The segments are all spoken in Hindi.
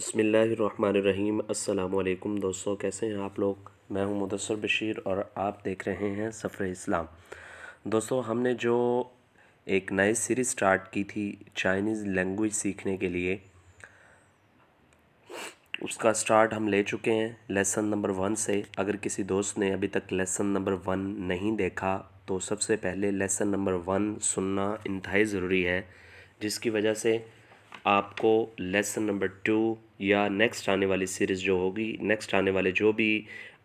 बसमीम अल्लाम दोस्तों कैसे हैं आप लोग मैं हूं मुदसर बशीर और आप देख रहे हैं सफ़र इस्लाम दोस्तों हमने जो एक नए सीरीज़ स्टार्ट की थी चाइनीज़ लैंग्वेज सीखने के लिए उसका स्टार्ट हम ले चुके हैं लेसन नंबर वन से अगर किसी दोस्त ने अभी तक लेसन नंबर वन नहीं देखा तो सबसे पहले लेसन नंबर वन सुनना इंतहाई ज़रूरी है जिसकी वजह से आपको लेसन नंबर टू या नेक्स्ट आने वाली सीरीज़ जो होगी नेक्स्ट आने वाले जो भी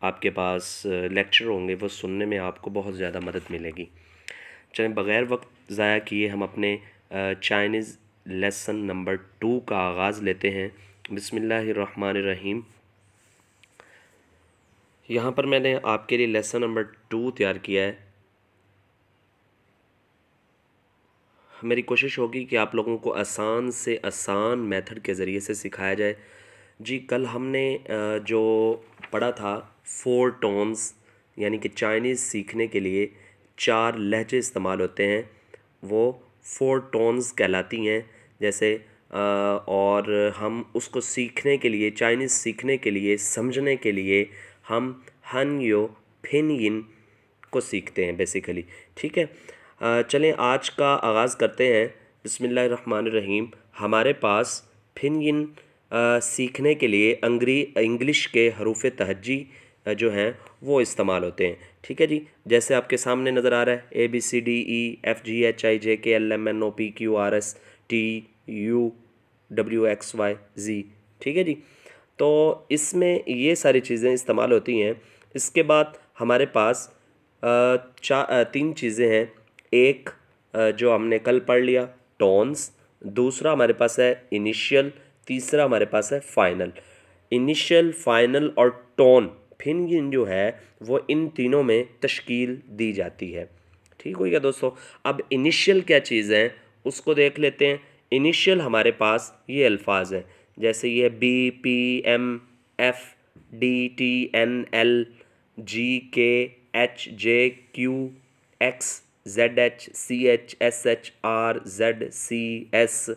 आपके पास लेक्चर होंगे वो सुनने में आपको बहुत ज़्यादा मदद मिलेगी चलें बग़ैर वक्त ज़ाया किए हम अपने चाइनीज़ लेसन नंबर टू का आगाज़ लेते हैं रहीम यहाँ पर मैंने आपके लिए लेसन नंबर टू तैयार किया है मेरी कोशिश होगी कि आप लोगों को आसान से आसान मेथड के ज़रिए से सिखाया जाए जी कल हमने जो पढ़ा था फोर टोन्स यानी कि चाइनीज़ सीखने के लिए चार लहजे इस्तेमाल होते हैं वो फोर टोन्स कहलाती हैं जैसे और हम उसको सीखने के लिए चाइनीज़ सीखने के लिए समझने के लिए हम हन यो फिन यिन को सीखते हैं बेसिकली ठीक है चलें आज का आगाज़ करते हैं बसमीम हमारे पास फिनगिन सीखने के लिए अंग्री इंग्लिश के हरूफ तहजी जो हैं वो इस्तेमाल होते हैं ठीक है जी जैसे आपके सामने नज़र आ रहा है A B C D E F G H I J K L M N O P Q R S T U W X Y Z ठीक है जी तो इसमें ये सारी चीज़ें इस्तेमाल होती हैं इसके बाद हमारे पास चार तीन चीज़ें हैं एक जो हमने कल पढ़ लिया टोन्स दूसरा हमारे पास है इनिशियल तीसरा हमारे पास है फाइनल इनिशियल फाइनल और टोन फिन जो है वो इन तीनों में तश्कील दी जाती है ठीक हो गया दोस्तों अब इनिशियल क्या चीज़ है उसको देख लेते हैं इनिशियल हमारे पास ये अल्फाज हैं जैसे ये B P M F D T N L G K H J Q X Z H C H S H R Z C S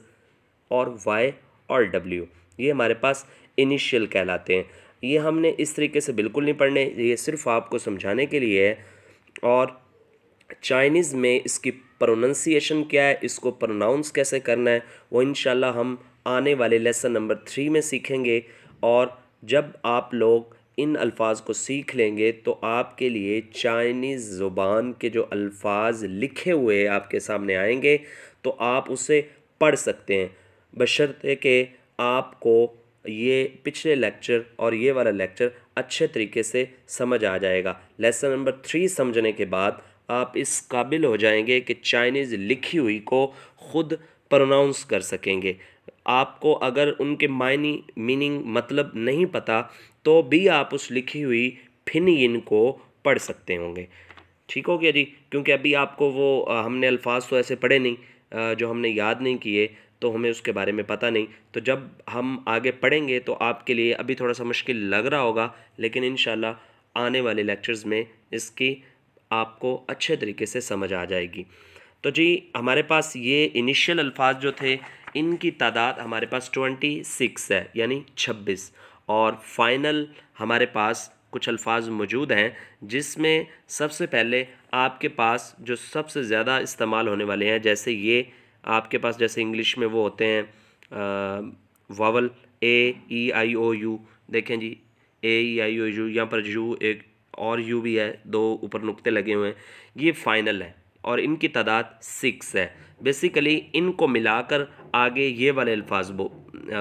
और वाई और डब्ल्यू ये हमारे पास इनिशियल कहलाते हैं ये हमने इस तरीके से बिल्कुल नहीं पढ़ने ये सिर्फ आपको समझाने के लिए है और चाइनीज़ में इसकी प्रोनंसिएशन क्या है इसको प्रोनाउंस कैसे करना है वो इन हम आने वाले लेसन नंबर थ्री में सीखेंगे और जब आप लोग इन अल्फाज को सीख लेंगे तो आपके लिए चाइनीज़ ज़ुबान के जो अल्फाज लिखे हुए आपके सामने आएंगे तो आप उसे पढ़ सकते हैं बशर्ते कि आपको ये पिछले लेक्चर और ये वाला लेक्चर अच्छे तरीके से समझ आ जाएगा लेसन नंबर थ्री समझने के बाद आप इस काबिल हो जाएंगे कि चाइनीज़ लिखी हुई को ख़ुद प्रोनाउंस कर सकेंगे आपको अगर उनके मायने मीनिंग मतलब नहीं पता तो भी आप उस लिखी हुई इन को पढ़ सकते होंगे ठीक हो गया जी क्योंकि अभी आपको वो हमने अल्फाज तो ऐसे पढ़े नहीं जो हमने याद नहीं किए तो हमें उसके बारे में पता नहीं तो जब हम आगे पढ़ेंगे तो आपके लिए अभी थोड़ा सा मुश्किल लग रहा होगा लेकिन इन आने वाले लेक्चर्स में इसकी आपको अच्छे तरीके से समझ आ जाएगी तो जी हमारे पास ये इनिशियल अल्फाज जो थे इनकी तादाद हमारे पास ट्वेंटी सिक्स है यानी छब्बीस और फाइनल हमारे पास कुछ अल्फाज मौजूद हैं जिसमें सबसे पहले आपके पास जो सबसे ज़्यादा इस्तेमाल होने वाले हैं जैसे ये आपके पास जैसे इंग्लिश में वो होते हैं vowel A E I O you देखें जी ए ई आई ओ यू यहाँ पर यू एक और यू भी है दो ऊपर नुक्ते लगे हुए हैं ये फाइनल है और इनकी तादाद सिक्स है बेसिकली इनको मिलाकर आगे ये वाले अल्फाज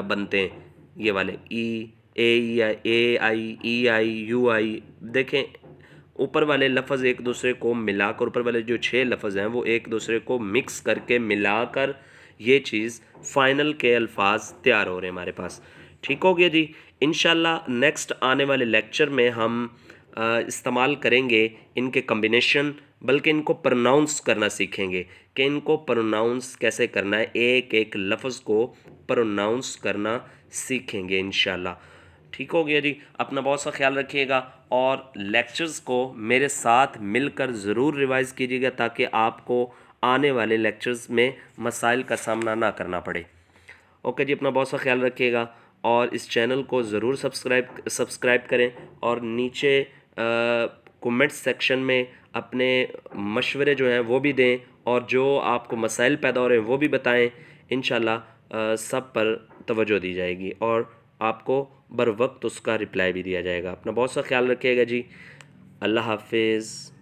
बनते हैं ये वाले ई ए ए आई ई आई यू आई देखें ऊपर वाले लफ्ज़ एक दूसरे को मिलाकर ऊपर वाले जो छः लफ्ज़ हैं वो एक दूसरे को मिक्स करके मिलाकर ये चीज़ फ़ाइनल के अल्फाज तैयार हो रहे हैं हमारे पास ठीक हो गया जी इन नेक्स्ट आने वाले लेक्चर में हम इस्तेमाल करेंगे इनके कम्बिनेशन बल्कि इनको प्रनाउंस करना सीखेंगे कि इनको प्रोनाउंस कैसे करना है एक एक लफ्ज़ को प्रोनाउंस करना सीखेंगे इन ठीक हो गया जी अपना बहुत सा ख्याल रखिएगा और लेक्चर्स को मेरे साथ मिलकर ज़रूर रिवाइज़ कीजिएगा ताकि आपको आने वाले लेक्चर्स में मसाइल का सामना ना करना पड़े ओके जी अपना बहुत सा ख्याल रखिएगा और इस चैनल को ज़रूर सब्सक्राइब सब्सक्राइब करें और नीचे कमेंट सेक्शन में अपने मशवरे जो हैं वो भी दें और जो आपको मसाइल पैदा हो रहे हैं वो भी बताएँ इन सब पर तोज्जो दी जाएगी और आपको बर वक्त उसका रिप्लाई भी दिया जाएगा अपना बहुत सा ख्याल रखिएगा जी अल्लाह हाफिज़